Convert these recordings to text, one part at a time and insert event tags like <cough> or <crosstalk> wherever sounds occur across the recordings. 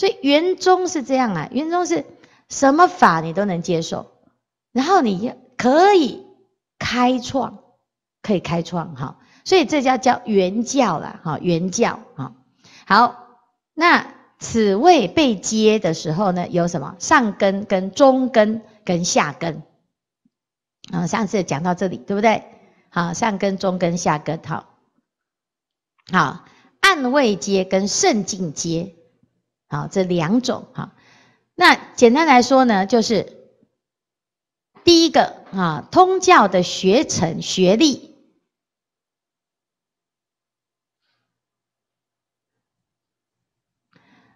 所以圆宗是这样啊，圆宗是什么法你都能接受，然后你可以开创，可以开创哈，所以这叫叫圆教了哈，圆教哈。好，那此位被接的时候呢，有什么上根、跟中根、跟下根啊？上次讲到这里对不对？好，上根、中根、下根，好。好，暗位接跟甚进阶。好，这两种哈，那简单来说呢，就是第一个啊，通教的学成学历，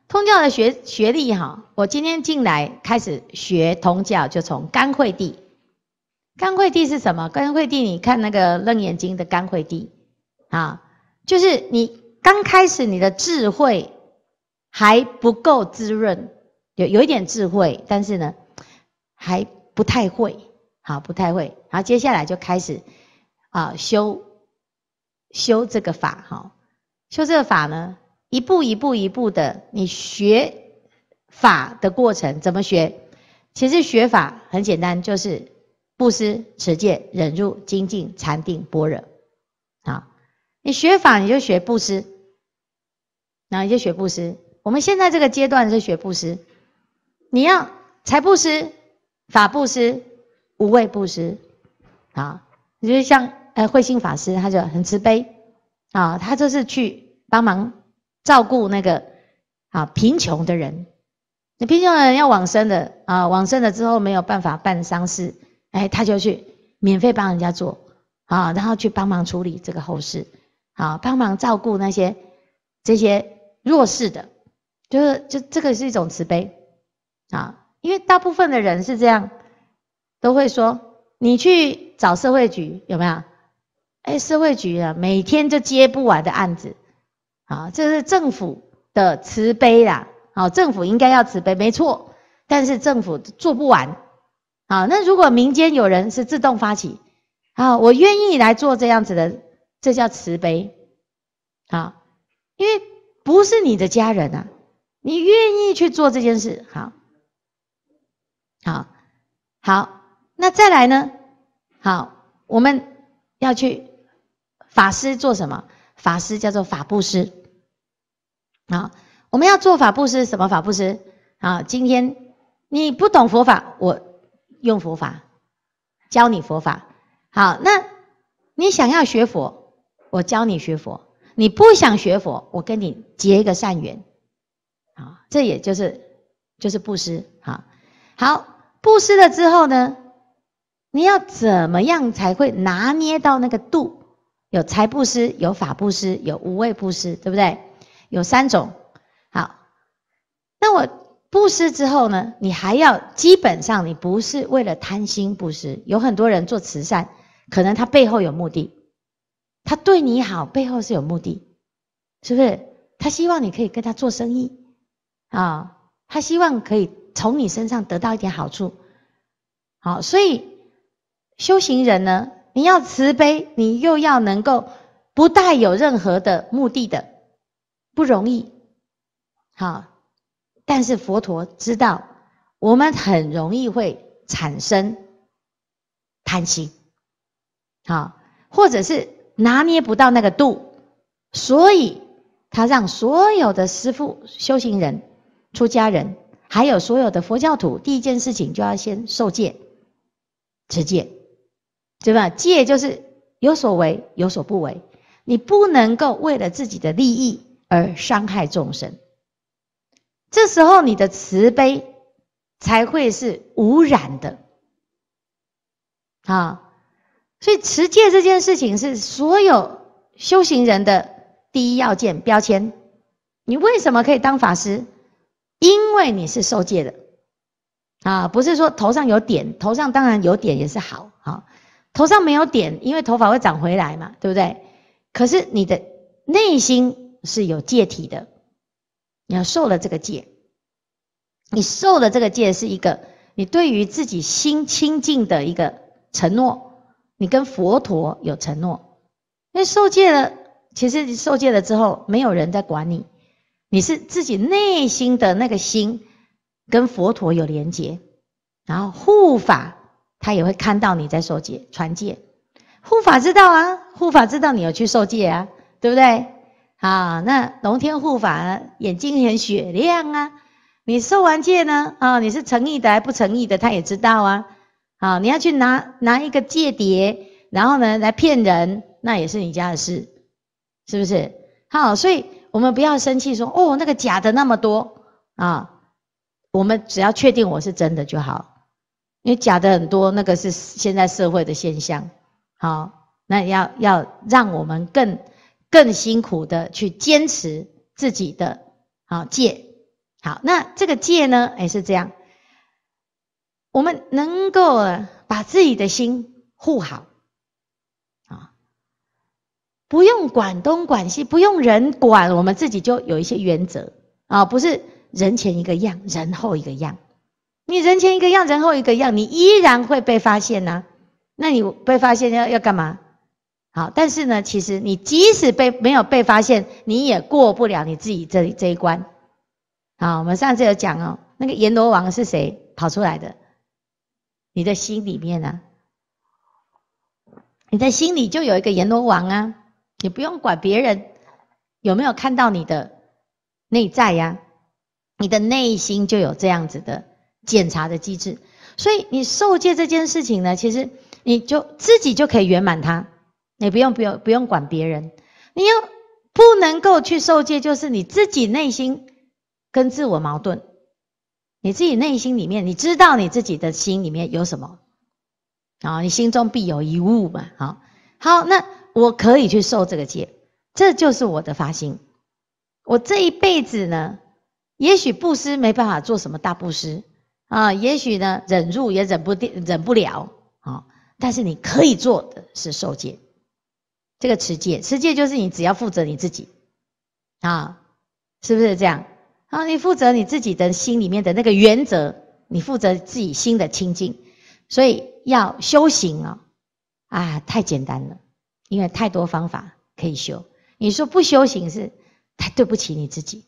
通教的学学历哈，我今天进来开始学通教，就从甘会地，甘会地是什么？甘会地，你看那个楞严经的甘会地啊，就是你刚开始你的智慧。还不够滋润，有有一点智慧，但是呢，还不太会，好，不太会。然后接下来就开始，啊，修，修这个法，哈，修这个法呢，一步一步一步的，你学法的过程怎么学？其实学法很简单，就是布施、持戒、忍辱、精进、禅定、般若，啊，你学法你就学布施，那你就学布施。我们现在这个阶段是学布施，你要财布施、法布施、无畏布施啊。你就像呃慧心法师，他就很慈悲啊，他就是去帮忙照顾那个啊贫穷的人。那贫穷的人要往生的啊，往生了之后没有办法办丧事，哎，他就去免费帮人家做啊，然后去帮忙处理这个后事，啊，帮忙照顾那些这些弱势的。就是就这个是一种慈悲啊，因为大部分的人是这样，都会说你去找社会局有没有？哎，社会局啊，每天就接不完的案子啊，这是政府的慈悲啦，好，政府应该要慈悲，没错，但是政府做不完啊。那如果民间有人是自动发起啊，我愿意来做这样子的，这叫慈悲啊，因为不是你的家人啊。你愿意去做这件事，好，好，好，那再来呢？好，我们要去法师做什么？法师叫做法布施啊。我们要做法布施什么？法布施啊。今天你不懂佛法，我用佛法教你佛法。好，那你想要学佛，我教你学佛；你不想学佛，我跟你结一个善缘。啊，这也就是就是布施哈。好，布施了之后呢，你要怎么样才会拿捏到那个度？有财布施，有法布施，有无畏布施，对不对？有三种。好，那我布施之后呢，你还要基本上你不是为了贪心布施。有很多人做慈善，可能他背后有目的，他对你好背后是有目的，是不是？他希望你可以跟他做生意。啊，他希望可以从你身上得到一点好处，好，所以修行人呢，你要慈悲，你又要能够不带有任何的目的的，不容易，好，但是佛陀知道我们很容易会产生贪心，好，或者是拿捏不到那个度，所以他让所有的师父修行人。出家人还有所有的佛教徒，第一件事情就要先受戒、持戒，对吧？戒就是有所为，有所不为，你不能够为了自己的利益而伤害众生。这时候你的慈悲才会是无染的啊！所以持戒这件事情是所有修行人的第一要件标签。你为什么可以当法师？因为你是受戒的啊，不是说头上有点，头上当然有点也是好啊，头上没有点，因为头发会长回来嘛，对不对？可是你的内心是有戒体的，你要受了这个戒，你受了这个戒是一个你对于自己心清净的一个承诺，你跟佛陀有承诺。那受戒了，其实你受戒了之后，没有人在管你。你是自己内心的那个心，跟佛陀有连接，然后护法他也会看到你在受戒传戒，护法知道啊，护法知道你要去受戒啊，对不对？啊，那龙天护法眼睛很雪亮啊，你受完戒呢，啊，你是诚意的还不诚意的，他也知道啊。啊，你要去拿拿一个戒碟，然后呢来骗人，那也是你家的事，是不是？好，所以。我们不要生气，说哦，那个假的那么多啊！我们只要确定我是真的就好，因为假的很多，那个是现在社会的现象。好，那要要让我们更更辛苦的去坚持自己的好戒。好，那这个戒呢？也是这样，我们能够把自己的心护好。不用管东管西，不用人管，我们自己就有一些原则啊。不是人前一个样，人后一个样。你人前一个样，人后一个样，你依然会被发现呐。那你被发现要要干嘛？好，但是呢，其实你即使被没有被发现，你也过不了你自己这里这一关。好，我们上次有讲哦，那个阎罗王是谁跑出来的？你的心里面啊，你的心里就有一个阎罗王啊。你不用管别人有没有看到你的内在呀，你的内心就有这样子的检查的机制，所以你受戒这件事情呢，其实你就自己就可以圆满它，你不用不用不用管别人。你又不能够去受戒，就是你自己内心跟自我矛盾，你自己内心里面你知道你自己的心里面有什么啊？你心中必有一物嘛，好好那。我可以去受这个戒，这就是我的发心。我这一辈子呢，也许布施没办法做什么大布施啊，也许呢忍辱也忍不定、忍不了啊。但是你可以做的是受戒，这个持戒，持戒就是你只要负责你自己啊，是不是这样？啊，你负责你自己的心里面的那个原则，你负责自己心的清净，所以要修行啊，啊，太简单了。因为太多方法可以修，你说不修行是太对不起你自己。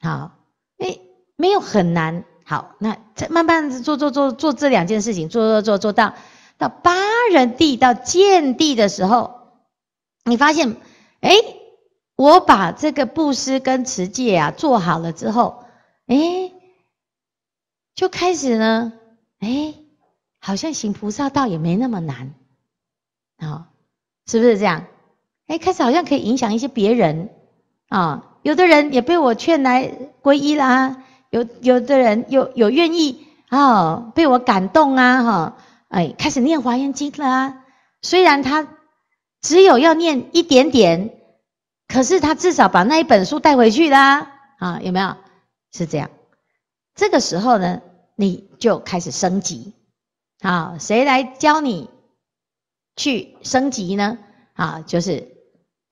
好，哎，没有很难。好，那慢慢做做做做这两件事情，做做做做到到八人地到见地的时候，你发现，哎，我把这个布施跟持戒啊做好了之后，哎，就开始呢，哎，好像行菩萨道也没那么难啊。是不是这样？哎，开始好像可以影响一些别人啊，有的人也被我劝来皈依啦，有有的人有有愿意啊，被我感动啊，哈，哎，开始念《华严经》了啊。虽然他只有要念一点点，可是他至少把那一本书带回去啦，啊，有没有？是这样。这个时候呢，你就开始升级。好，谁来教你？去升级呢？啊，就是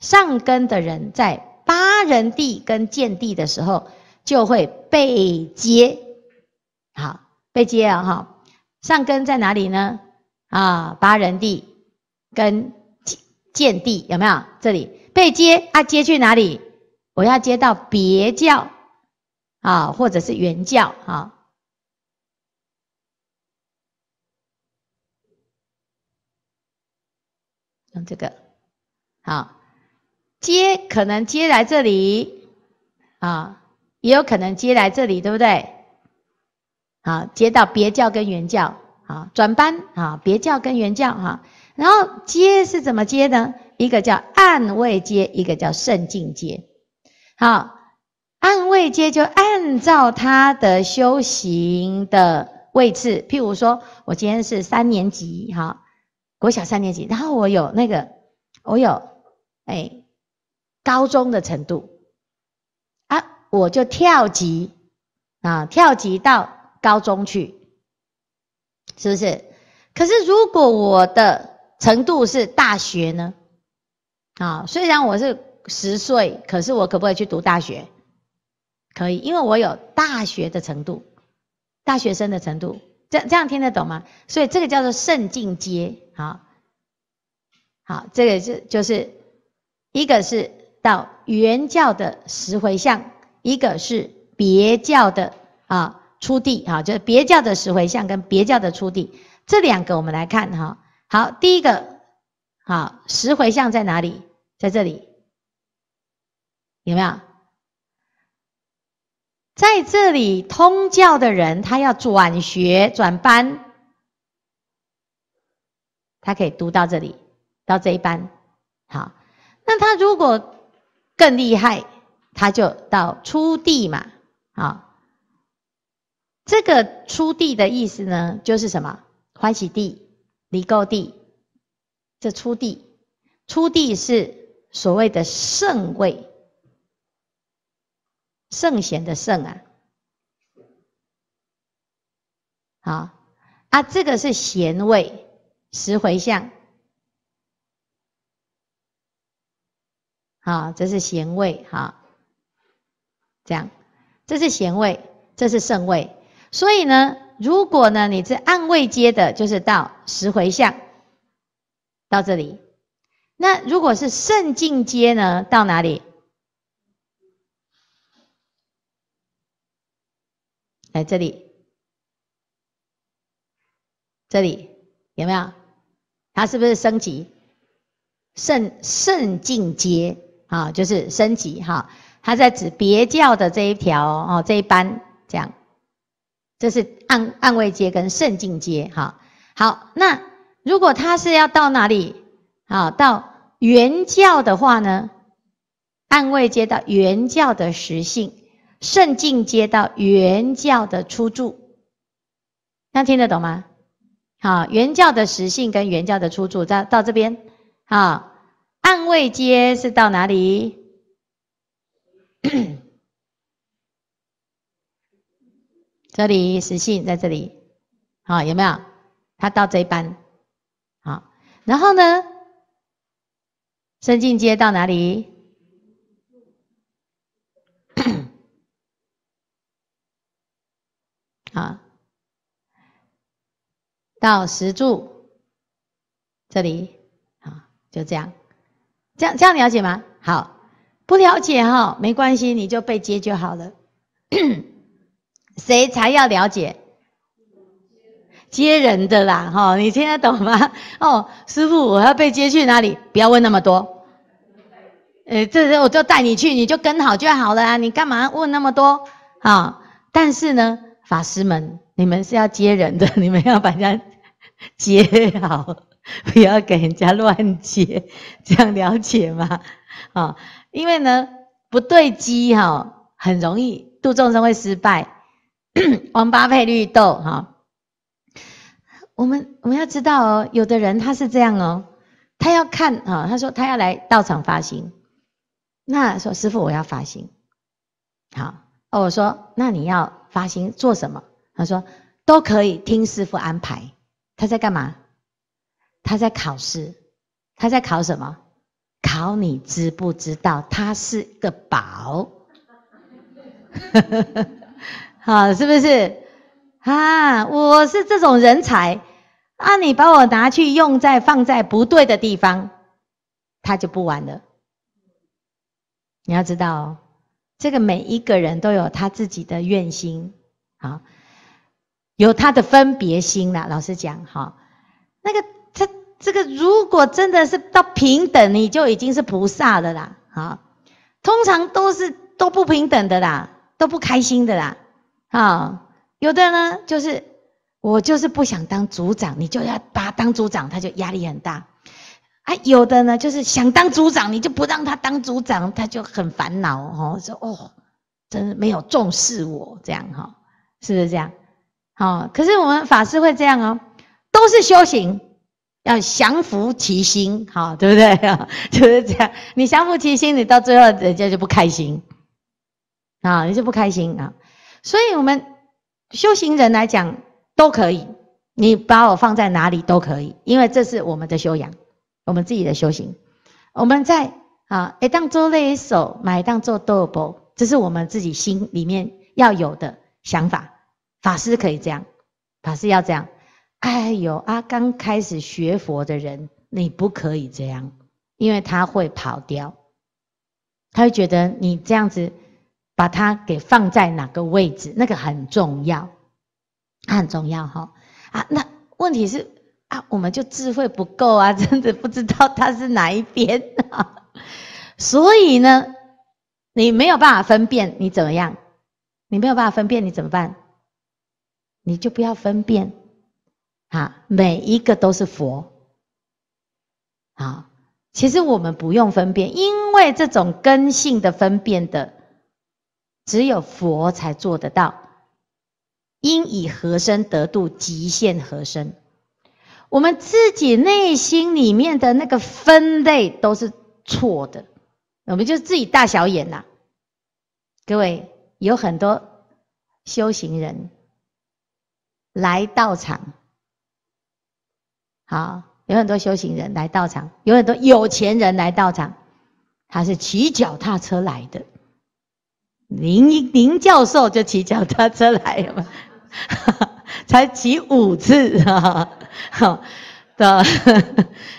上根的人在八人地跟见地的时候，就会被接。好，被接啊哈。上根在哪里呢？啊，八人地跟见地有没有？这里被接，啊，接去哪里？我要接到别教啊，或者是原教啊。用这个，好接可能接来这里，啊，也有可能接来这里，对不对？啊，接到别教跟原教，啊，转班啊，别教跟原教哈，然后接是怎么接呢？一个叫按位接，一个叫圣境接。好，按位接就按照他的修行的位置，譬如说，我今天是三年级，哈。国小三年级，然后我有那个，我有哎，高中的程度啊，我就跳级啊，跳级到高中去，是不是？可是如果我的程度是大学呢？啊，虽然我是十岁，可是我可不可以去读大学？可以，因为我有大学的程度，大学生的程度，这这样听得懂吗？所以这个叫做圣进阶。啊，好，这个是就是一个是到原教的十回向，一个是别教的啊出地啊，就是别教的十回向跟别教的出地，这两个我们来看哈。好，第一个好十回向在哪里？在这里有没有？在这里通教的人他要转学转班。他可以读到这里，到这一班，好，那他如果更厉害，他就到初地嘛，好，这个初地的意思呢，就是什么欢喜地、离垢地，这初地，初地是所谓的圣位，圣贤的圣啊，好，啊这个是贤位。十回向，好，这是贤位，好，这样，这是贤位，这是圣位，所以呢，如果呢你是暗位阶的，就是到十回向到这里，那如果是圣进阶呢，到哪里？来这里，这里有没有？他是不是升级圣圣境阶啊？就是升级哈，他在指别教的这一条哦，这一班这样，这是暗暗位阶跟圣境阶哈。好，那如果他是要到哪里啊？到原教的话呢？暗位阶到原教的实性，圣境阶到原教的出住，大听得懂吗？好，原教的实性跟原教的出住，到到这边。好，暗位阶是到哪里？<coughs> 这里实性在这里。好，有没有？他到这班。好，然后呢？深进阶到哪里？啊。<coughs> 到石柱，这里，啊，就这样，这样这样了解吗？好，不了解哈，没关系，你就被接就好了。<coughs> 谁才要了解？接人的啦，哈，你听得懂吗？哦，师傅，我要被接去哪里？不要问那么多。呃，这候我就带你去，你就跟好就好了，你干嘛问那么多啊？但是呢，法师们，你们是要接人的，<laughs> 你们要把人家。<laughs> 接好，不要给人家乱接，这样了解吗？啊，<laughs> 因为呢不对机哈，很容易度众生会失败，<clears throat> 王八配绿豆哈。我们我们要知道哦，有的人他是这样哦，他要看哈，他说他要来到场发心，那说师傅我要发心，好哦，我说那你要发心做什么？他说都可以听师傅安排。他在干嘛？他在考试，他在考什么？考你知不知道？他是个宝，<laughs> 好，是不是？啊，我是这种人才，啊，你把我拿去用在放在不对的地方，他就不玩了。你要知道，这个每一个人都有他自己的愿心，好。有他的分别心啦，老实讲，哈，那个他这个如果真的是到平等，你就已经是菩萨的啦，啊，通常都是都不平等的啦，都不开心的啦，啊，有的呢就是我就是不想当组长，你就要把他当组长，他就压力很大，啊，有的呢就是想当组长，你就不让他当组长，他就很烦恼，哦，说哦，真的没有重视我这样，哈，是不是这样？啊，可是我们法师会这样哦，都是修行，要降服其心，好，对不对？<laughs> 就是这样，你降服其心，你到最后人家就不开心，啊，你就不开心啊。所以，我们修行人来讲都可以，你把我放在哪里都可以，因为这是我们的修养，我们自己的修行，我们在啊，一当做那一手，买当做豆宝，这是我们自己心里面要有的想法。法师可以这样，法师要这样。哎呦啊，刚开始学佛的人，你不可以这样，因为他会跑掉。他会觉得你这样子把他给放在哪个位置，那个很重要，很重要哈。啊，那问题是啊，我们就智慧不够啊，真的不知道他是哪一边啊。所以呢，你没有办法分辨，你怎么样？你没有办法分辨，你怎么办？你就不要分辨，啊，每一个都是佛，啊，其实我们不用分辨，因为这种根性的分辨的，只有佛才做得到。因以和身得度，极限和身，我们自己内心里面的那个分类都是错的，我们就自己大小眼呐。各位，有很多修行人。来道场，好，有很多修行人来道场，有很多有钱人来道场，他是骑脚踏车来的。林林教授就骑脚踏车来了，<laughs> 才骑五次哈，对吧？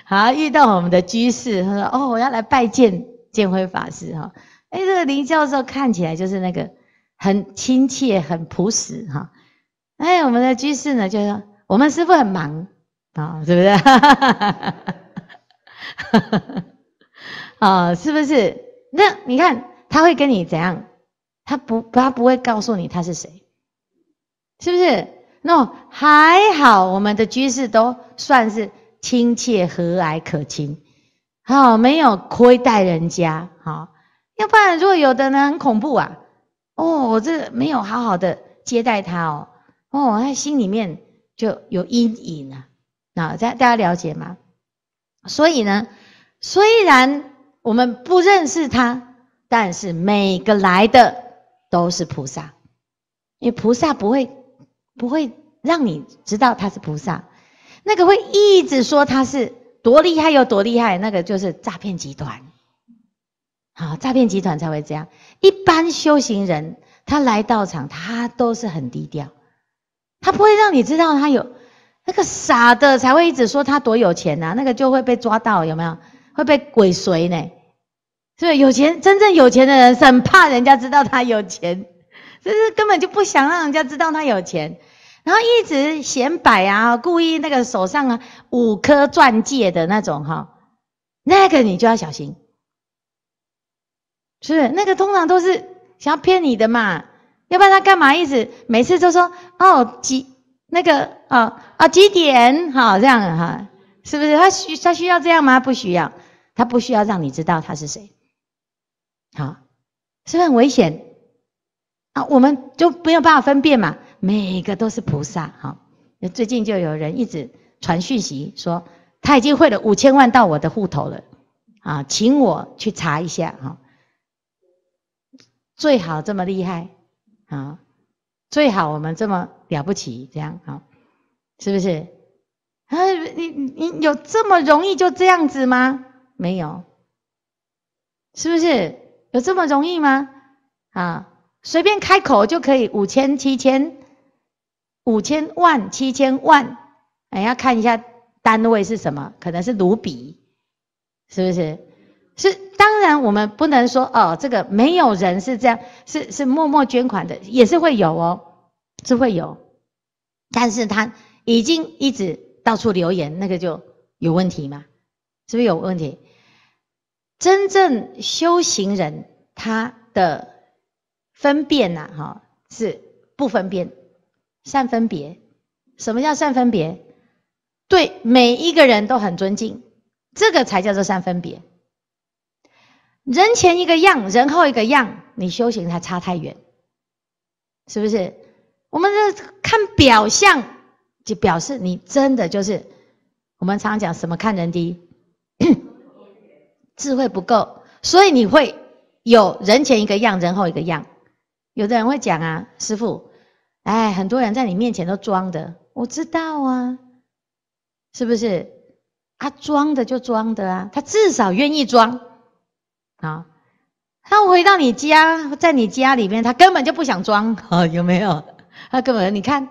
好，遇到我们的居士，他说：“哦，我要来拜见建辉法师。”哈，哎，这个林教授看起来就是那个很亲切、很朴实，哈。哎，我们的居士呢，就说我们师傅很忙啊，是不是？哦，<laughs> 是不是？那你看他会跟你怎样？他不，他不会告诉你他是谁，是不是？那还好，我们的居士都算是亲切、和蔼、可亲，好，没有亏待人家。好，要不然如果有的人很恐怖啊，哦，我这没有好好的接待他哦。哦，他心里面就有阴影了，那大大家了解吗？所以呢，虽然我们不认识他，但是每个来的都是菩萨，因为菩萨不会不会让你知道他是菩萨，那个会一直说他是多厉害有多厉害，那个就是诈骗集团，好，诈骗集团才会这样。一般修行人他来道场，他都是很低调。他不会让你知道他有那个傻的才会一直说他多有钱呐，那个就会被抓到有没有？会被鬼随呢？是不是？有钱真正有钱的人是很怕人家知道他有钱，就是根本就不想让人家知道他有钱，然后一直显摆啊，故意那个手上啊五颗钻戒的那种哈，那个你就要小心，是不是？那个通常都是想要骗你的嘛。要不然他干嘛一直每次都说哦几那个啊啊几点好这样哈，是不是他需他需要这样吗？不需要，他不需要让你知道他是谁，好，是不是很危险啊？我们就没有办法分辨嘛，每个都是菩萨。好，最近就有人一直传讯息说他已经汇了五千万到我的户头了，啊，请我去查一下哈。最好这么厉害。啊，最好我们这么了不起，这样啊，是不是？啊，你你有这么容易就这样子吗？没有，是不是有这么容易吗？啊，随便开口就可以五千、七千、五千万、七千万，哎，要看一下单位是什么，可能是卢比，是不是？是当然，我们不能说哦，这个没有人是这样，是是默默捐款的，也是会有哦，是会有，但是他已经一直到处留言，那个就有问题嘛？是不是有问题？真正修行人他的分辨呐，哈，是不分辨，善分别。什么叫善分别？对每一个人都很尊敬，这个才叫做善分别。人前一个样，人后一个样，你修行才差太远，是不是？我们这看表象，就表示你真的就是，我们常讲什么看人低，<coughs> 智慧不够，所以你会有人前一个样，人后一个样。有的人会讲啊，师傅，哎，很多人在你面前都装的，我知道啊，是不是？他装的就装的啊，他至少愿意装。啊，他回到你家，在你家里面，他根本就不想装啊，<laughs> 有没有？他根本你看，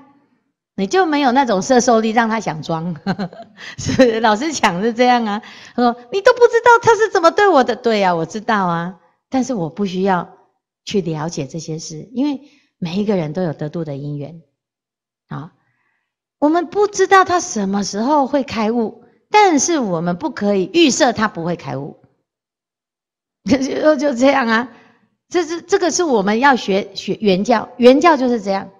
你就没有那种摄受力，让他想装，<laughs> 是老师讲是这样啊。他说你都不知道他是怎么对我的，对呀，我知道啊，但是我不需要去了解这些事，因为每一个人都有得度的因缘啊。我们不知道他什么时候会开悟，但是我们不可以预设他不会开悟。就就这样啊！这是这个是我们要学学原教，原教就是这样。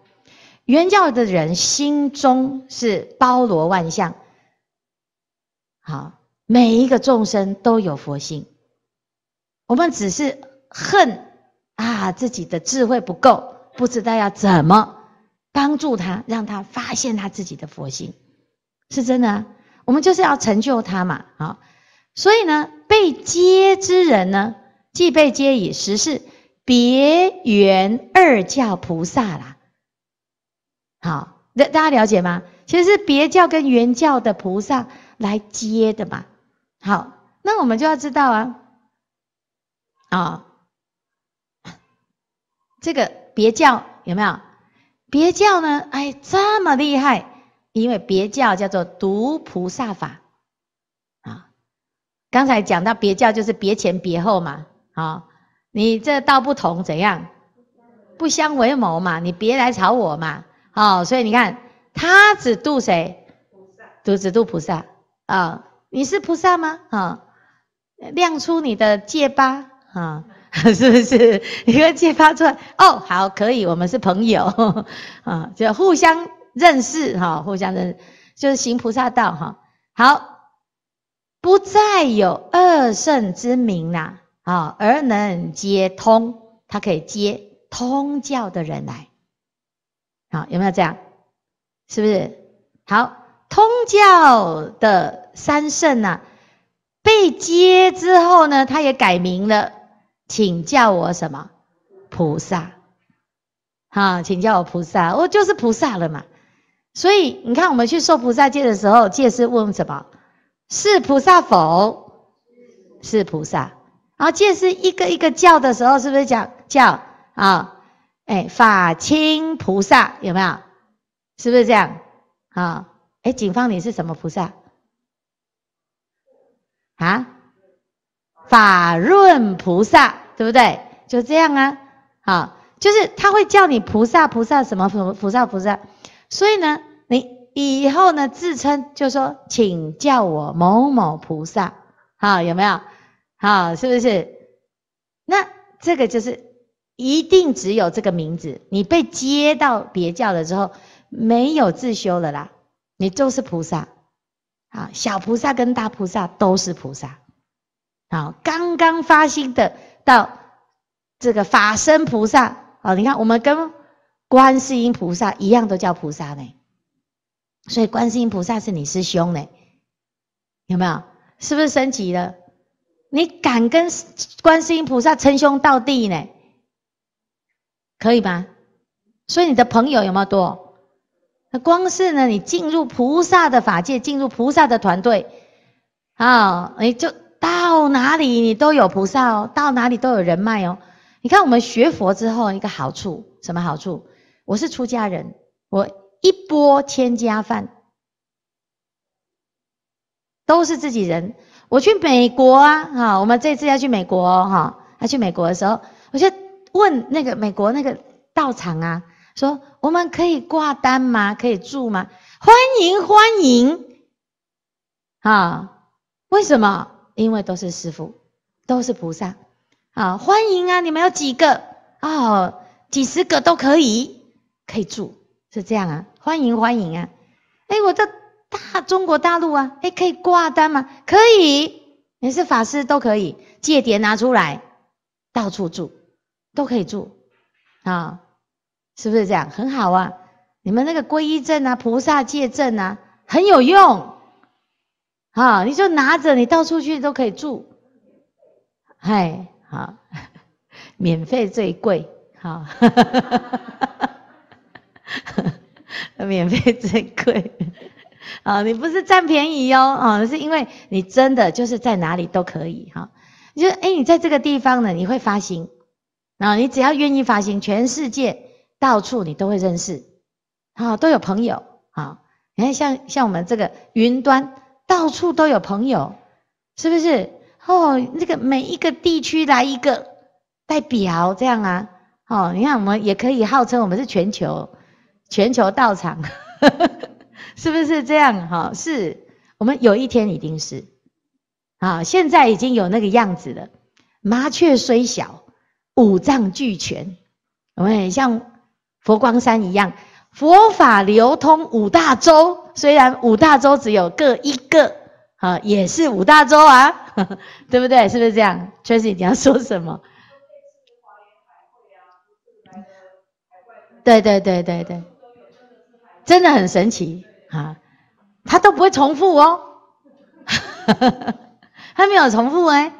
原教的人心中是包罗万象，好，每一个众生都有佛性，我们只是恨啊，自己的智慧不够，不知道要怎么帮助他，让他发现他自己的佛性，是真的。我们就是要成就他嘛，好。所以呢，被接之人呢，即被接以实是别圆二教菩萨啦。好，大大家了解吗？其实是别教跟原教的菩萨来接的嘛。好，那我们就要知道啊，啊，这个别教有没有？别教呢？哎，这么厉害，因为别教叫做独菩萨法。刚才讲到别教就是别前别后嘛，好，你这道不同怎样，不相为谋嘛，你别来吵我嘛，好，所以你看他只渡谁，渡只渡菩萨啊，你是菩萨吗？啊，亮出你的戒疤啊，<laughs> 是不是？你个戒疤出来，哦，好，可以，我们是朋友啊，<laughs> 就互相认识哈，互相认就是行菩萨道哈，好。不再有二圣之名啦，啊，而能接通，他可以接通教的人来，好，有没有这样？是不是好？通教的三圣呢，被接之后呢，他也改名了，请叫我什么菩萨，啊，请叫我菩萨，我就是菩萨了嘛。所以你看，我们去受菩萨戒的时候，戒是问什么？是菩萨否？是菩萨。然后是一个一个叫的时候，是不是叫叫啊？哎，法清菩萨有没有？是不是这样？啊？哎，警方你是什么菩萨？啊？法润菩萨对不对？就这样啊。好，就是他会叫你菩萨菩萨什么么菩萨菩萨，所以呢，你。以后呢，自称就说，请叫我某某菩萨，好有没有？好，是不是？那这个就是一定只有这个名字。你被接到别教了之后，没有自修了啦，你就是菩萨，啊，小菩萨跟大菩萨都是菩萨，啊，刚刚发心的到这个法身菩萨，啊，你看我们跟观世音菩萨一样，都叫菩萨呢。所以，观世音菩萨是你师兄呢，有没有？是不是升级了？你敢跟观世音菩萨称兄道弟呢？可以吗？所以你的朋友有没有多？那光是呢，你进入菩萨的法界，进入菩萨的团队啊，你就到哪里你都有菩萨哦，到哪里都有人脉哦。你看我们学佛之后一个好处，什么好处？我是出家人，我。一波千家饭，都是自己人。我去美国啊，哈，我们这次要去美国哈。他去美国的时候，我就问那个美国那个道场啊，说我们可以挂单吗？可以住吗？欢迎欢迎，啊，为什么？因为都是师傅，都是菩萨，啊，欢迎啊！你们有几个？哦，几十个都可以，可以住，是这样啊。欢迎欢迎啊！哎，我在大中国大陆啊，哎，可以挂单吗？可以，你是法师都可以，借碟拿出来，到处住都可以住啊，是不是这样？很好啊，你们那个皈依证啊，菩萨戒证啊，很有用啊，你就拿着，你到处去都可以住，嗨，好，免费最贵，哈。<laughs> 免费最贵啊！你不是占便宜哟啊，是因为你真的就是在哪里都可以哈。就哎，你在这个地方呢，你会发心啊，你只要愿意发心，全世界到处你都会认识啊，都有朋友啊。你看，像像我们这个云端，到处都有朋友，是不是？哦，那个每一个地区来一个代表这样啊。哦，你看我们也可以号称我们是全球。全球到场，<laughs> 是不是这样？哈，是我们有一天一定是，啊，现在已经有那个样子了。麻雀虽小，五脏俱全。我们像佛光山一样，佛法流通五大洲。虽然五大洲只有各一个，啊，也是五大洲啊，<laughs> 对不对？是不是这样？Tracy，你要说什么？对对对对对。真的很神奇啊，它都不会重复哦，它 <laughs> 没有重复哎，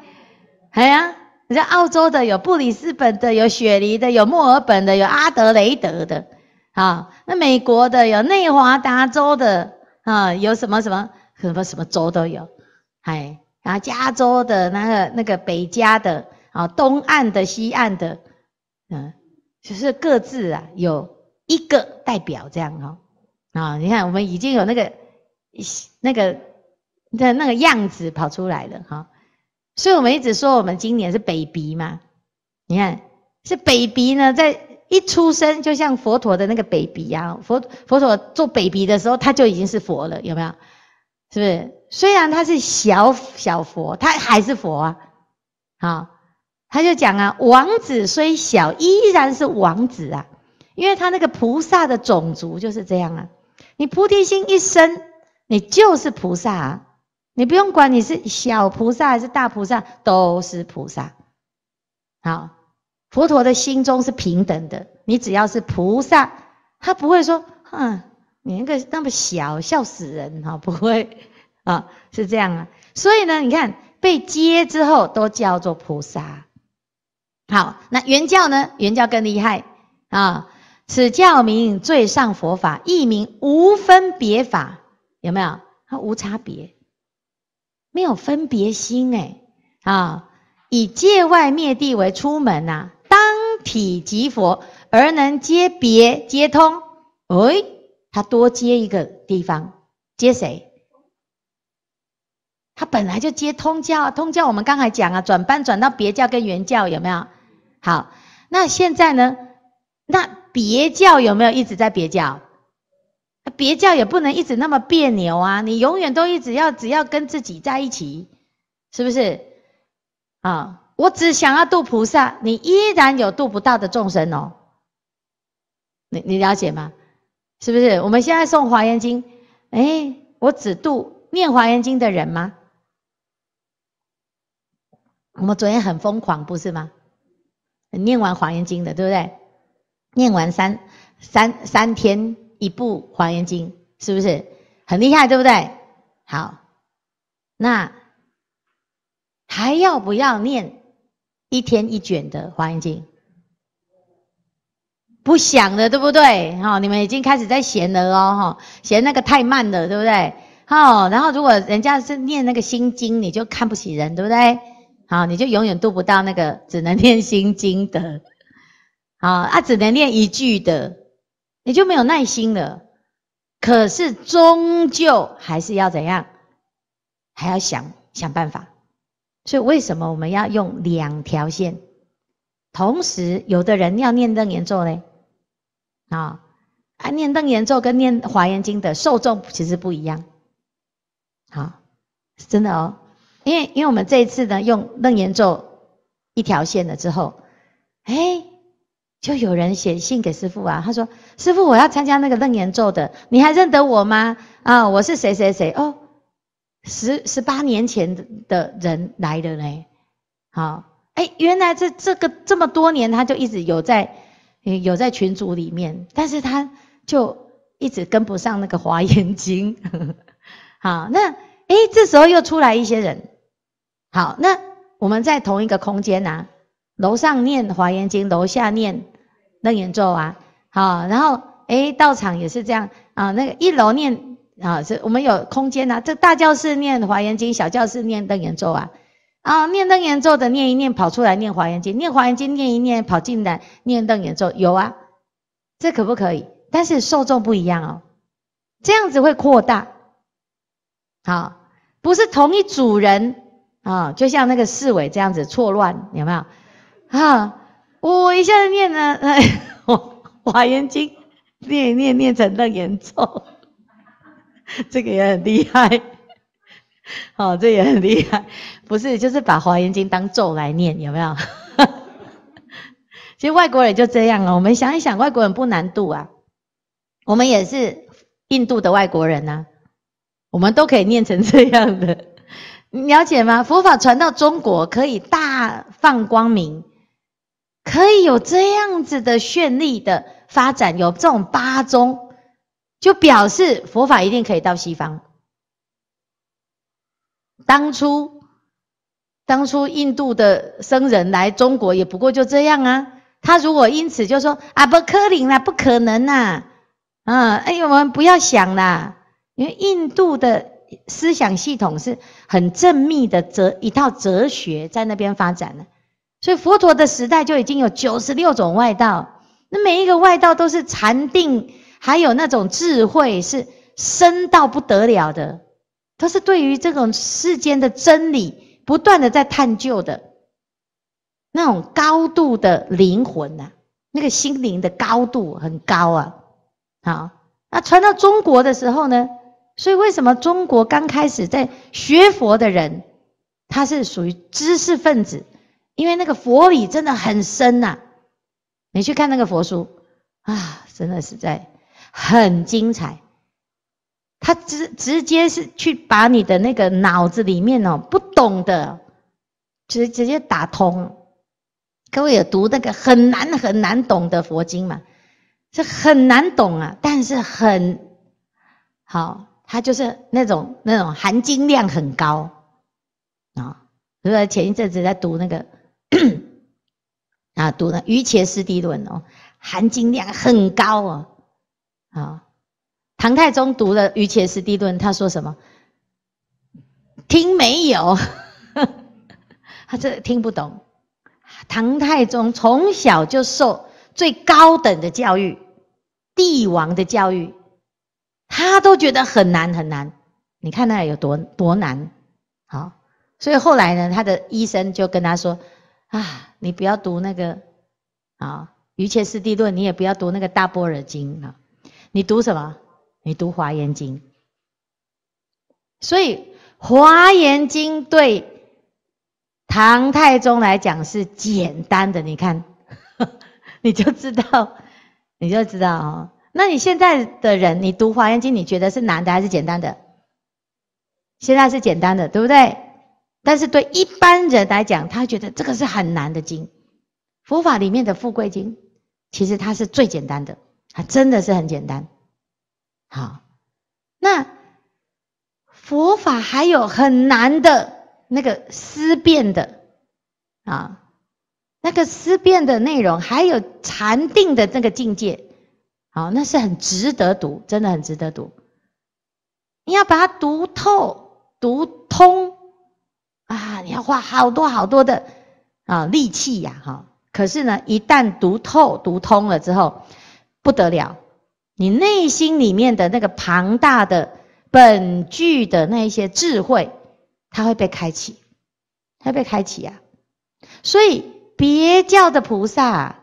哎呀，你在澳洲的有布里斯本的，有雪梨的，有墨尔本的，有阿德雷德的，啊，那美国的有内华达州的啊，有什么什么什么什么州都有，哎，然后加州的那个那个北加的啊，东岸的西岸的，嗯，就是各自啊有一个代表这样哦。啊，你看，我们已经有那个、那个、那那个样子跑出来了哈。所以，我们一直说我们今年是 baby 嘛。你看，是 baby 呢，在一出生就像佛陀的那个 baby 呀。佛佛陀做 baby 的时候，他就已经是佛了，有没有？是不是？虽然他是小小佛，他还是佛啊。好，他就讲啊，王子虽小，依然是王子啊，因为他那个菩萨的种族就是这样啊。你菩提心一生，你就是菩萨，你不用管你是小菩萨还是大菩萨，都是菩萨。好，佛陀的心中是平等的，你只要是菩萨，他不会说，哼，你那个那么小，笑死人哈，不会啊，是这样啊。所以呢，你看被接之后都叫做菩萨。好，那原教呢？原教更厉害啊。此教名最上佛法，一名无分别法，有没有？它无差别，没有分别心，哎，啊，以界外灭地为出门呐，当体即佛，而能接别接通，哎，他多接一个地方，接谁？他本来就接通教，通教我们刚才讲啊，转班转到别教跟原教，有没有？好，那现在呢？那别叫有没有一直在别叫？别叫也不能一直那么别扭啊！你永远都一直要只要跟自己在一起，是不是？啊，我只想要度菩萨，你依然有度不到的众生哦。你你了解吗？是不是？我们现在送华严经》，哎，我只度念《华严经》的人吗？我们昨天很疯狂，不是吗？念完《华严经》的，对不对？念完三三三天一部华严经，是不是很厉害？对不对？好，那还要不要念一天一卷的华严经？不想了，对不对？好，你们已经开始在嫌了哦，哈，嫌那个太慢了，对不对？好，然后如果人家是念那个心经，你就看不起人，对不对？好，你就永远渡不到那个，只能念心经的。啊，他只能念一句的，你就没有耐心了。可是终究还是要怎样？还要想想办法。所以为什么我们要用两条线？同时，有的人要念楞严咒呢？啊，啊，念楞严咒跟念华严经的受众其实不一样。好，真的哦，因为因为我们这一次呢，用楞严咒一条线了之后，哎。就有人写信给师父啊，他说：“师父，我要参加那个楞严咒的，你还认得我吗？啊，我是谁谁谁哦，十十八年前的人来的嘞。好，哎，原来这这个这么多年，他就一直有在有在群组里面，但是他就一直跟不上那个华严经。<laughs> 好，那哎，这时候又出来一些人，好，那我们在同一个空间啊，楼上念华严经，楼下念。”楞严咒啊，好，然后哎，道场也是这样啊。那个一楼念啊，是我们有空间的，这大教室念华严经，小教室念楞严咒啊。啊，念楞严咒的念一念跑出来念华严经，念华严经念一念跑进来念楞严咒，有啊，这可不可以？但是受众不一样哦，这样子会扩大，好，不是同一组人啊，就像那个侍卫这样子错乱，有没有？啊。我一下子念了哎，<laughs> 华严经念念念成楞严咒，这个也很厉害，哦，这也很厉害，不是就是把华严经当咒来念，有没有？<laughs> 其实外国人就这样了，我们想一想，外国人不难度啊，我们也是印度的外国人呐，我们都可以念成这样的，了解吗？佛法传到中国可以大放光明。可以有这样子的绚丽的发展，有这种八宗，就表示佛法一定可以到西方。当初，当初印度的僧人来中国，也不过就这样啊。他如果因此就说啊不可林啦，不可能啦，啊，哎呦，我们不要想啦，因为印度的思想系统是很缜密的哲一套哲学在那边发展呢。所以佛陀的时代就已经有九十六种外道，那每一个外道都是禅定，还有那种智慧是深到不得了的，都是对于这种世间的真理不断的在探究的，那种高度的灵魂呐，那个心灵的高度很高啊。好，那传到中国的时候呢，所以为什么中国刚开始在学佛的人，他是属于知识分子。因为那个佛理真的很深呐，你去看那个佛书啊，真的是在很精彩。他直直接是去把你的那个脑子里面哦不懂的，直直接打通。各位有读那个很难很难懂的佛经嘛？是很难懂啊，但是很好，他就是那种那种含金量很高啊。如果前一阵子在读那个？啊，读的《瑜伽师地论》哦，含金量很高哦。啊，唐太宗读了《瑜伽师地论》，他说什么？听没有？<laughs> 他这听不懂。唐太宗从小就受最高等的教育，帝王的教育，他都觉得很难很难。你看那有多多难？好，所以后来呢，他的医生就跟他说：“啊。”你不要读那个啊，《瑜伽师地论》，你也不要读那个《大般若经》啊。你读什么？你读《华严经》。所以，《华严经》对唐太宗来讲是简单的。你看，<laughs> 你就知道，你就知道啊。那你现在的人，你读《华严经》，你觉得是难的还是简单的？现在是简单的，对不对？但是对一般人来讲，他觉得这个是很难的经。佛法里面的《富贵经》，其实它是最简单的，它真的是很简单。好，那佛法还有很难的那个思辨的啊，那个思辨的内容，还有禅定的那个境界，好，那是很值得读，真的很值得读。你要把它读透、读通。啊，你要花好多好多的啊力气呀，哈！可是呢，一旦读透、读通了之后，不得了，你内心里面的那个庞大的本具的那一些智慧，它会被开启，它会被开启呀。所以，别教的菩萨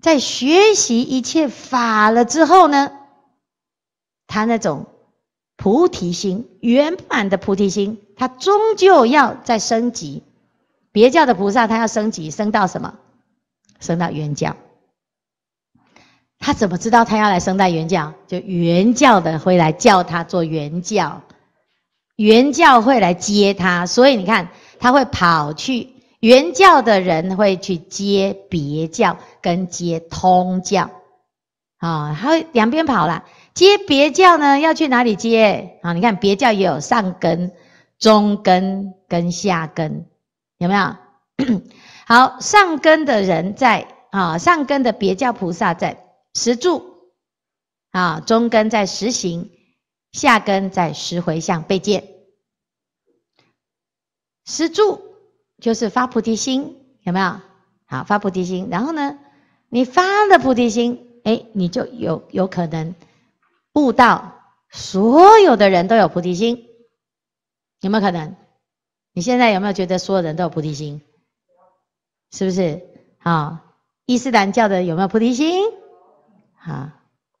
在学习一切法了之后呢，他那种。菩提心圆满的菩提心，它终究要再升级。别教的菩萨，他要升级，升到什么？升到圆教。他怎么知道他要来升到圆教？就圆教的会来叫他做圆教，圆教会来接他。所以你看，他会跑去圆教的人会去接别教跟接通教，啊，他会两边跑了。接别教呢？要去哪里接啊？你看别教也有上根、中根跟下根，有没有？<coughs> 好，上根的人在啊，上根的别教菩萨在十住啊，中根在实行，下根在十回向被见。十住就是发菩提心，有没有？好，发菩提心，然后呢，你发了菩提心，哎，你就有有可能。悟到所有的人都有菩提心，有没有可能？你现在有没有觉得所有人都有菩提心？是不是？啊，伊斯兰教的有没有菩提心？啊，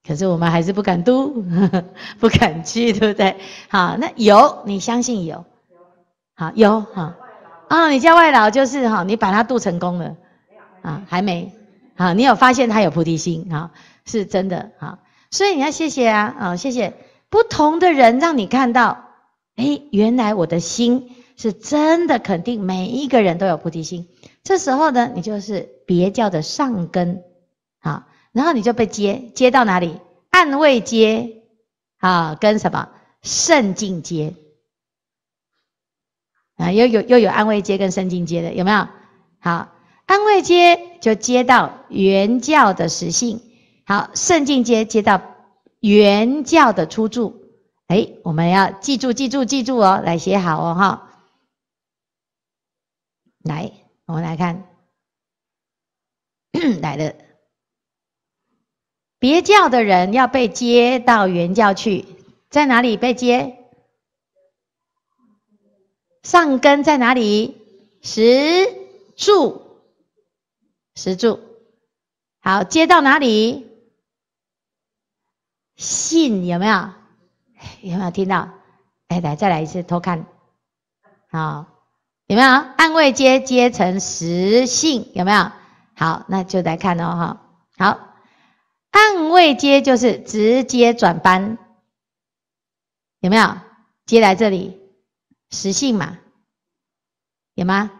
可是我们还是不敢度，<laughs> 不敢去，对不对？好，那有，你相信有？好，有哈啊，你叫外老就是哈，你把他渡成功了啊，还没啊，你有发现他有菩提心啊？是真的啊。所以你要谢谢啊，啊，谢谢不同的人让你看到，哎，原来我的心是真的肯定，每一个人都有菩提心。这时候呢，你就是别教的上根好，然后你就被接接到哪里？安慰接啊，跟什么圣境接啊？又有又有安慰接跟圣境接的，有没有？好，安慰接就接到原教的实性。好，圣境接接到原教的出住，哎，我们要记住，记住，记住哦，来写好哦，哈。来，我们来看，<clears throat> 来了，别教的人要被接到原教去，在哪里被接？上根在哪里？石柱，石柱，好，接到哪里？信有没有？有没有听到？哎，来再来一次偷看，好，有没有暗位接接成实信有没有？好，那就来看喽哈。好，暗位接就是直接转班，有没有接来这里实信嘛？有吗？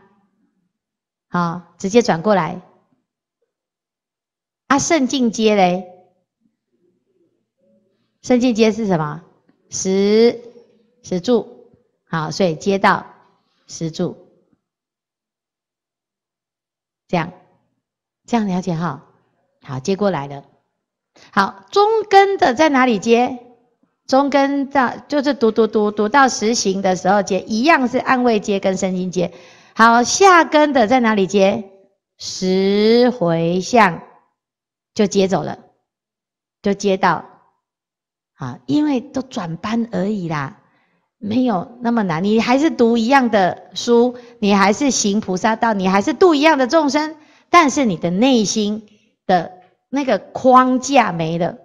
好，直接转过来。阿胜境阶嘞。生经阶是什么？十十柱，好，所以接到十柱，这样这样了解哈。好，接过来了。好，中根的在哪里接？中根到就是读读读读到实行的时候接，一样是暗位接跟生经接。好，下根的在哪里接？十回向就接走了，就接到。啊，因为都转班而已啦，没有那么难。你还是读一样的书，你还是行菩萨道，你还是度一样的众生。但是你的内心的那个框架没了，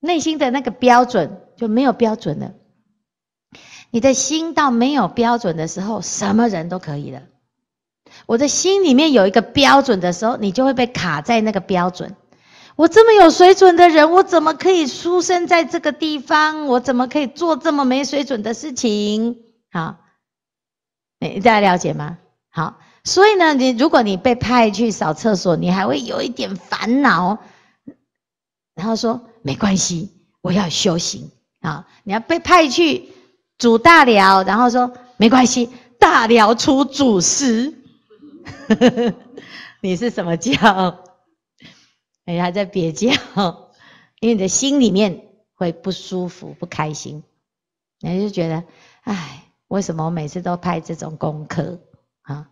内心的那个标准就没有标准了。你的心到没有标准的时候，什么人都可以了。我的心里面有一个标准的时候，你就会被卡在那个标准。我这么有水准的人，我怎么可以出生在这个地方？我怎么可以做这么没水准的事情？啊，大家了解吗？好，所以呢，你如果你被派去扫厕所，你还会有一点烦恼。然后说没关系，我要修行啊！你要被派去煮大寮，然后说没关系，大寮出祖师。<laughs> 你是什么教？你还在别叫，<laughs> 因为你的心里面会不舒服、不开心，你就觉得，哎，为什么我每次都拍这种功课啊？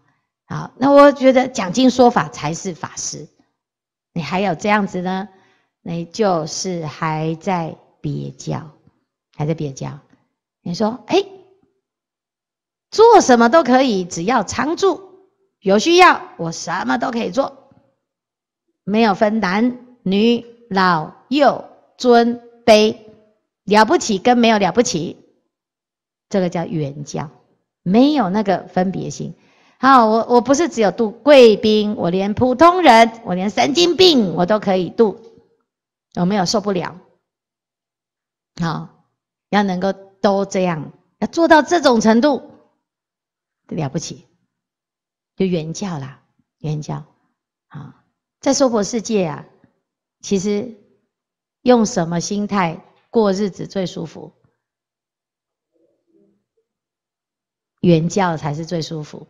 好，那我觉得讲经说法才是法师。你还有这样子呢？你就是还在别叫，还在别叫。你说，哎，做什么都可以，只要常住有需要，我什么都可以做。没有分男女老幼尊卑，了不起跟没有了不起，这个叫原教，没有那个分别心。好，我我不是只有度贵宾，我连普通人，我连神经病，我都可以度，有没有受不了？好，要能够都这样，要做到这种程度，了不起，就原教啦，原教啊。在娑婆世界啊，其实用什么心态过日子最舒服？原教才是最舒服。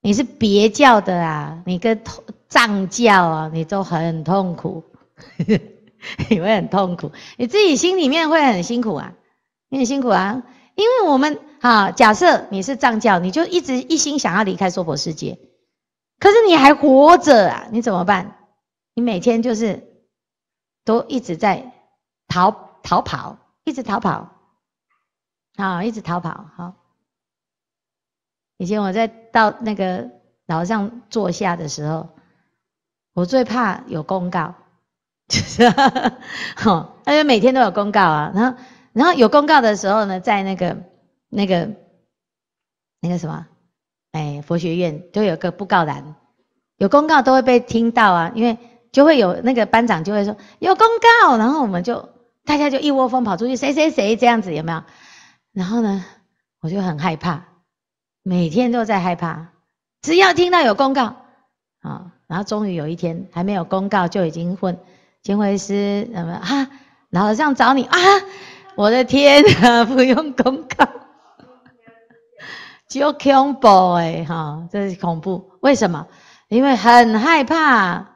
你是别教的啊，你跟藏教啊，你都很痛苦，<laughs> 你会很痛苦，你自己心里面会很辛苦啊，你很辛苦啊，因为我们啊，假设你是藏教，你就一直一心想要离开娑婆世界。可是你还活着啊？你怎么办？你每天就是都一直在逃逃跑，一直逃跑啊，一直逃跑。好，以前我在到那个岛上坐下的时候，我最怕有公告，就是，哈，因为每天都有公告啊。然后，然后有公告的时候呢，在那个那个那个什么。哎，佛学院都有个布告栏，有公告都会被听到啊，因为就会有那个班长就会说有公告，然后我们就大家就一窝蜂跑出去，谁谁谁这样子有没有？然后呢，我就很害怕，每天都在害怕，只要听到有公告啊，然后终于有一天还没有公告就已经混监规师什么哈，老这样找你啊，我的天啊，不用公告。就恐怖哎哈，这是恐怖。为什么？因为很害怕。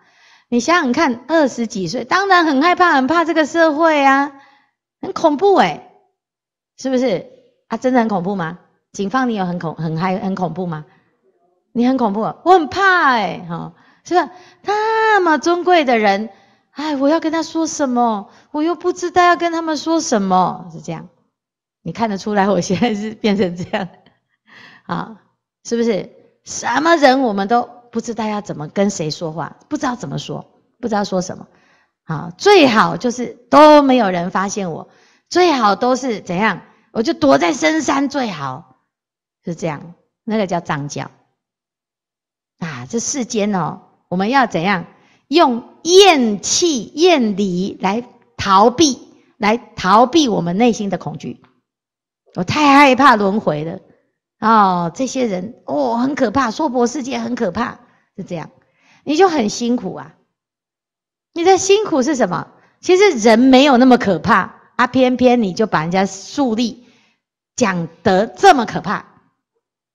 你想想看，二十几岁，当然很害怕，很怕这个社会啊，很恐怖哎，是不是？啊，真的很恐怖吗？警方，你有很恐、很害、很恐怖吗？你很恐怖，我很怕哎哈，是吧？那么尊贵的人，哎，我要跟他说什么？我又不知道要跟他们说什么，是这样。你看得出来，我现在是变成这样。啊，是不是什么人我们都不知道要怎么跟谁说话，不知道怎么说，不知道说什么，啊，最好就是都没有人发现我，最好都是怎样，我就躲在深山，最好是这样，那个叫张教啊，这世间哦，我们要怎样用厌弃、厌离来逃避，来逃避我们内心的恐惧，我太害怕轮回了。哦，这些人哦，很可怕，娑婆世界很可怕，是这样，你就很辛苦啊。你的辛苦是什么？其实人没有那么可怕，啊，偏偏你就把人家树立讲得这么可怕，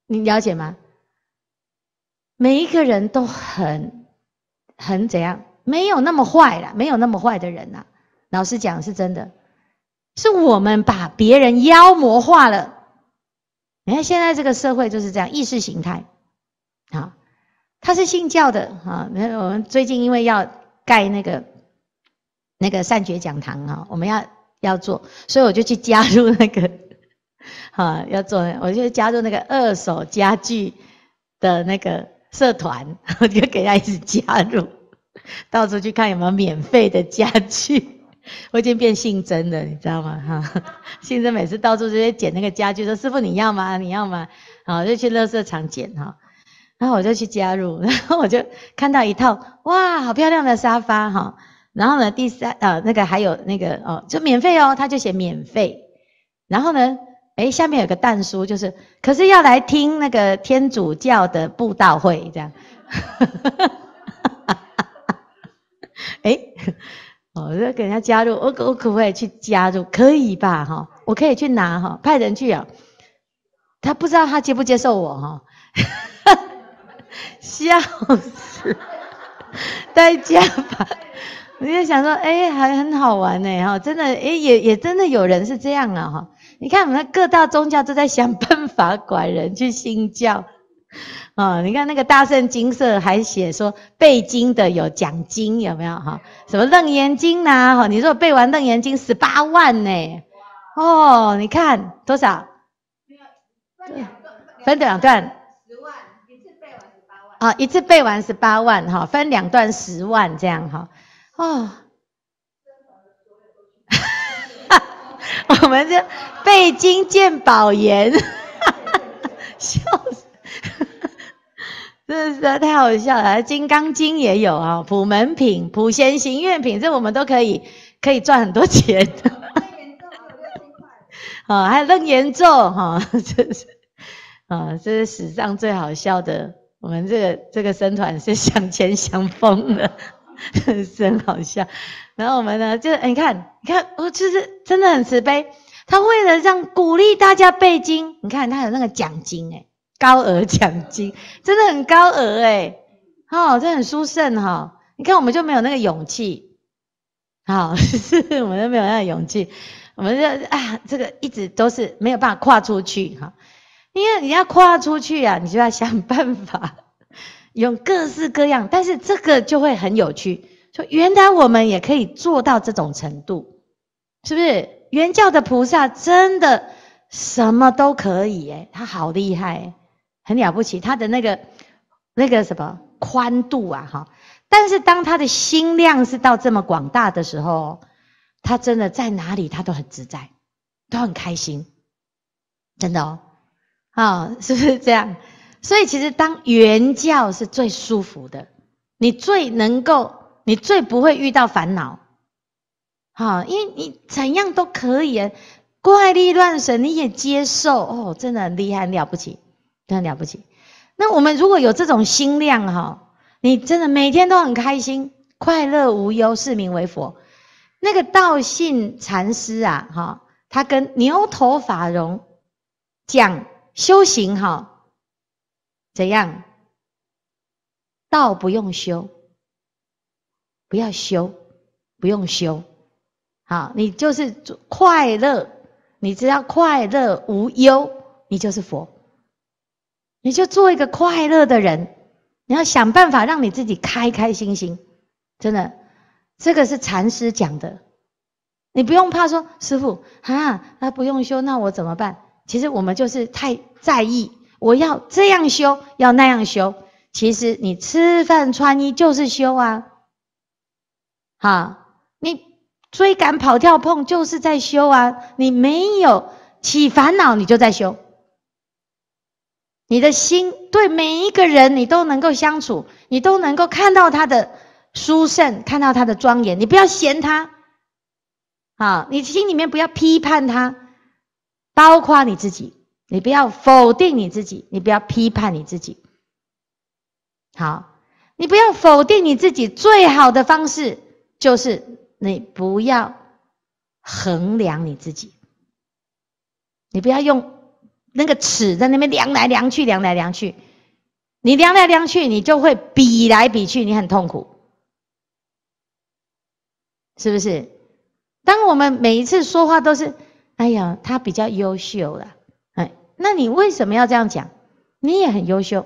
你了解吗？每一个人都很很怎样，没有那么坏啦，没有那么坏的人呐。老实讲，是真的，是我们把别人妖魔化了。你看现在这个社会就是这样，意识形态，啊，他是信教的啊。那我们最近因为要盖那个那个善觉讲堂啊，我们要要做，所以我就去加入那个，啊，要做，我就加入那个二手家具的那个社团，我就给他一直加入，到处去看有没有免费的家具。<laughs> 我已经变姓曾了，你知道吗？哈，姓曾每次到处就去捡那个家具，说师傅你要吗？你要吗？好，就去垃色场捡哈。然后我就去加入，<laughs> 然后我就看到一套哇，好漂亮的沙发哈。然后呢，第三啊，那个还有那个哦，就免费哦，他就写免费。然后呢，哎，下面有个蛋书，就是可是要来听那个天主教的布道会这样。哎。<laughs> 哦，要给人家加入，我我可不可以去加入？可以吧，哈，我可以去拿哈，派人去啊。他不知道他接不接受我哈，<laughs> 笑死，代驾吧。我就想说，哎，还很好玩呢，哈，真的，哎，也也真的有人是这样了哈。你看，我们各大宗教都在想办法拐人去信教。<laughs> 哦，你看那个《大圣金色还写说背经的有奖金，有没有哈？什么《楞严经》呐？哈，你说背完《楞严经》十八万呢？哦，你看多少？分两段，分两段，十万一次背完十八万。啊，一次背完十八万哈，分两段十万这样哈。哦，<laughs> 我们这背经见宝言，笑。<laughs> 真的是太好笑了，《金刚经》也有啊，《普门品》、《普贤行愿品》，这我们都可以，可以赚很多钱。啊，<laughs> 还有楞严咒，哈，这是，啊，这是史上最好笑的。我们这个这个僧团是想钱想疯了，真好笑。然后我们呢，就是你看，你看，我就是真的很慈悲，他为了让鼓励大家背经，你看他有那个奖金，哎。高额奖金真的很高额哎，哦，这很殊胜哈。你看我们就没有那个勇气，好，我们就没有那勇气，我们就啊，这个一直都是没有办法跨出去哈。因为你要跨出去啊，你就要想办法，<laughs> 用各式各样。但是这个就会很有趣，说原来我们也可以做到这种程度，是不是？原教的菩萨真的什么都可以诶他好厉害很了不起，他的那个那个什么宽度啊，哈！但是当他的心量是到这么广大的时候，他真的在哪里他都很自在，都很开心，真的哦，啊，是不是这样？所以其实当原教是最舒服的，你最能够，你最不会遇到烦恼，好，因为你怎样都可以，怪力乱神你也接受哦，真的很厉害，很了不起。真了不起！那我们如果有这种心量哈，你真的每天都很开心、快乐无忧，是名为佛。那个道信禅师啊，哈，他跟牛头法融讲修行哈，怎样？道不用修，不要修，不用修，好，你就是快乐，你只要快乐无忧，你就是佛。你就做一个快乐的人，你要想办法让你自己开开心心。真的，这个是禅师讲的。你不用怕说，师傅啊，那不用修，那我怎么办？其实我们就是太在意，我要这样修，要那样修。其实你吃饭穿衣就是修啊，哈，你追赶跑跳碰就是在修啊。你没有起烦恼，你就在修。你的心对每一个人，你都能够相处，你都能够看到他的殊胜，看到他的庄严。你不要嫌他，啊，你心里面不要批判他，包括你自己，你不要否定你自己，你不要批判你自己。好，你不要否定你自己，最好的方式就是你不要衡量你自己，你不要用。那个尺在那边量来量去，量来量去，你量来量去，你就会比来比去，你很痛苦，是不是？当我们每一次说话都是“哎呀，他比较优秀了”，哎，那你为什么要这样讲？你也很优秀，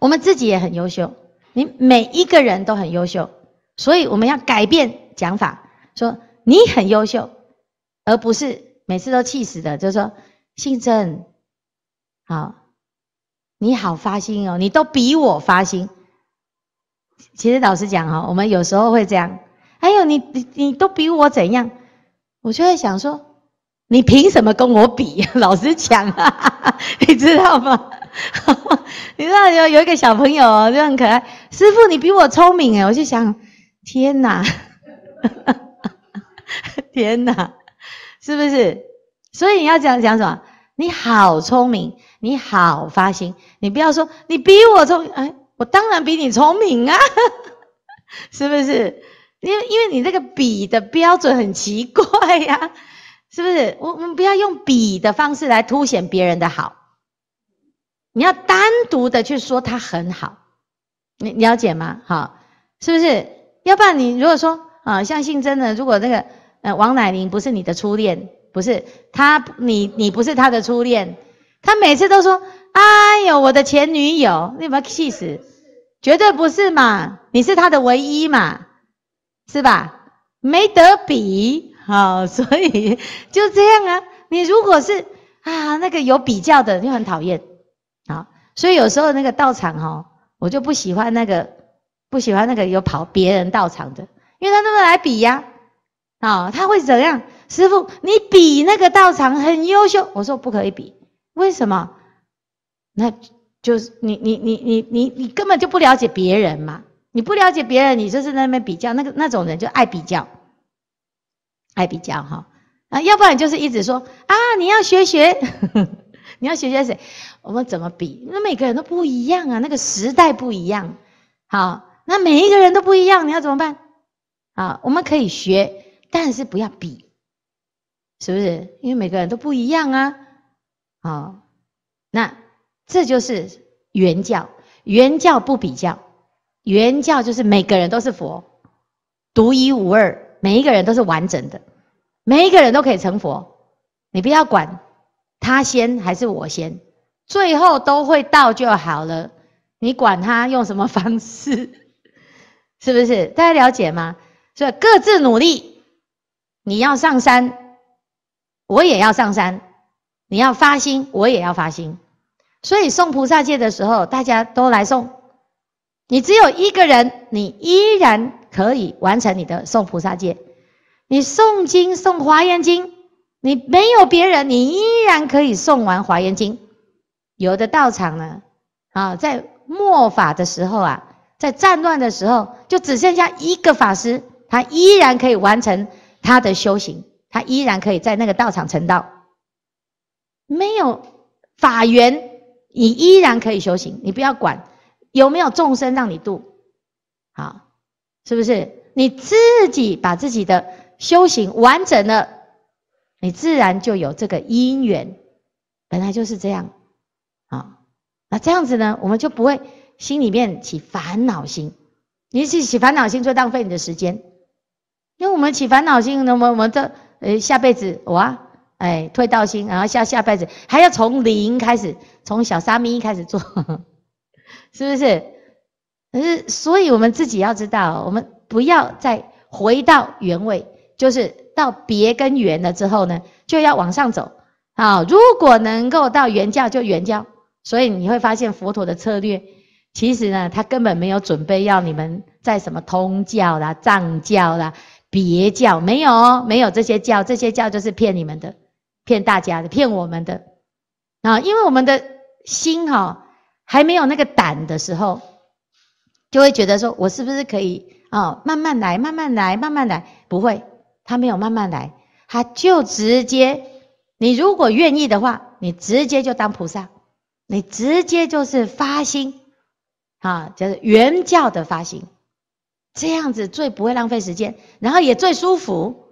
我们自己也很优秀，你每一个人都很优秀，所以我们要改变讲法，说你很优秀，而不是每次都气死的，就是说。姓曾，好，你好发心哦，你都比我发心。其实老实讲哈，我们有时候会这样，哎呦，你你你都比我怎样？我就在想说，你凭什么跟我比？<laughs> 老实讲，<laughs> 你知道吗？<laughs> 你知道有有一个小朋友就很可爱，师傅你比我聪明哎，我就想，天哪，天哪，是不是？所以你要讲讲什么？你好聪明，你好发心，你不要说你比我聪，哎，我当然比你聪明啊，<laughs> 是不是？因为因为你这个比的标准很奇怪呀，是不是？我我们不要用比的方式来凸显别人的好，你要单独的去说他很好，你了解吗？好，是不是？要不然你如果说啊，相信真的，如果那个呃王乃林不是你的初恋。不是他，你你不是他的初恋，他每次都说，哎呦，我的前女友，你把他气死，绝对不是嘛，你是他的唯一嘛，是吧？没得比，好，所以 <laughs> 就这样啊。你如果是啊，那个有比较的就很讨厌啊，所以有时候那个到场哈，我就不喜欢那个不喜欢那个有跑别人到场的，因为他那么来比呀，啊，他会怎样？师傅，你比那个道场很优秀，我说不可以比，为什么？那就是你你你你你你根本就不了解别人嘛！你不了解别人，你就是那边比较，那个那种人就爱比较，爱比较哈。啊，要不然就是一直说啊，你要学学，<laughs> 你要学学谁？我们怎么比？那每个人都不一样啊，那个时代不一样。好，那每一个人都不一样，你要怎么办？啊，我们可以学，但是不要比。是不是？因为每个人都不一样啊！好，那这就是原教，原教不比较，原教就是每个人都是佛，独一无二，每一个人都是完整的，每一个人都可以成佛。你不要管他先还是我先，最后都会到就好了。你管他用什么方式，是不是？大家了解吗？所以各自努力，你要上山。我也要上山，你要发心，我也要发心。所以送菩萨戒的时候，大家都来送。你只有一个人，你依然可以完成你的送菩萨戒。你诵经诵华严经，你没有别人，你依然可以诵完华严经。有的道场呢，啊，在末法的时候啊，在战乱的时候，就只剩下一个法师，他依然可以完成他的修行。他依然可以在那个道场成道，没有法缘，你依然可以修行。你不要管有没有众生让你度，好，是不是？你自己把自己的修行完整了，你自然就有这个因缘。本来就是这样啊。那这样子呢，我们就不会心里面起烦恼心。你起起烦恼心，就浪费你的时间，因为我们起烦恼心，那么我们这。哎，下辈子我哎退道心，然后下下辈子还要从零开始，从小沙弥开始做，<laughs> 是不是？可是，所以我们自己要知道，我们不要再回到原位，就是到别跟圆了之后呢，就要往上走。好，如果能够到原教，就原教。所以你会发现佛陀的策略，其实呢，他根本没有准备要你们在什么通教啦、藏教啦。别教没有哦，没有这些教，这些教就是骗你们的，骗大家的，骗我们的啊！因为我们的心哈还没有那个胆的时候，就会觉得说我是不是可以啊？慢慢来，慢慢来，慢慢来。不会，他没有慢慢来，他就直接。你如果愿意的话，你直接就当菩萨，你直接就是发心啊，就是原教的发心。这样子最不会浪费时间，然后也最舒服。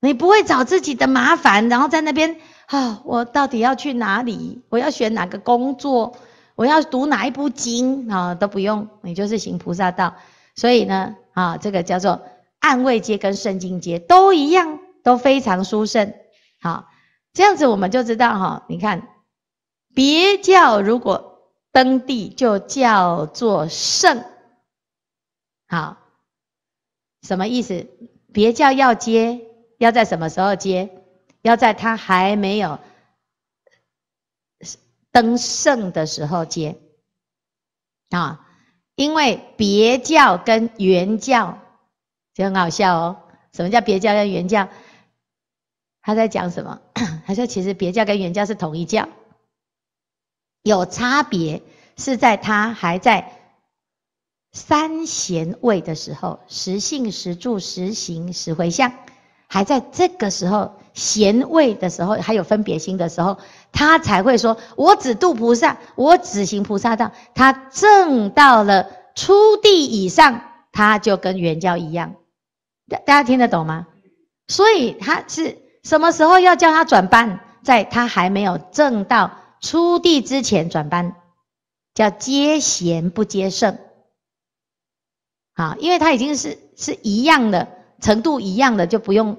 你不会找自己的麻烦，然后在那边，啊，我到底要去哪里？我要选哪个工作？我要读哪一部经？啊，都不用，你就是行菩萨道。所以呢，啊，这个叫做暗卫阶跟圣境阶都一样，都非常殊胜。好，这样子我们就知道哈，你看，别教如果登地就叫做圣，好。什么意思？别教要接，要在什么时候接？要在他还没有登圣的时候接啊！因为别教跟原教就很好笑哦。什么叫别教跟原教？他在讲什么？<clears throat> 他说其实别教跟原教是同一教，有差别是在他还在。三贤位的时候，实性、实住、实行、实回向，还在这个时候贤位的时候，还有分别心的时候，他才会说：“我只度菩萨，我只行菩萨道。”他证到了初地以上，他就跟圆教一样。大大家听得懂吗？所以他是什么时候要叫他转班？在他还没有证到初地之前转班，叫接贤不接圣。啊，因为他已经是是一样的程度一样的，就不用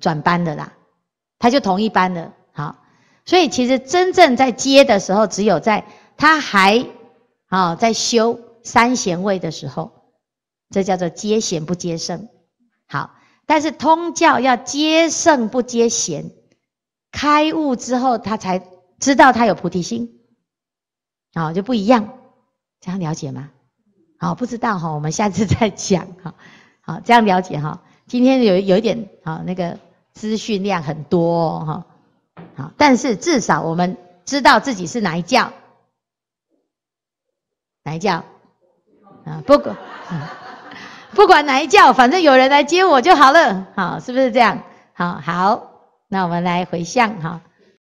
转班的啦，他就同一班的。好，所以其实真正在接的时候，只有在他还啊在修三贤位的时候，这叫做接贤不接圣。好，但是通教要接圣不接贤，开悟之后他才知道他有菩提心，啊就不一样，这样了解吗？好，不知道哈，我们下次再讲哈。好，这样了解哈。今天有有一点啊，那个资讯量很多哈。好，但是至少我们知道自己是哪一教，哪一教啊？不管 <laughs> 不管哪一教，反正有人来接我就好了。好，是不是这样？好，好，那我们来回向哈。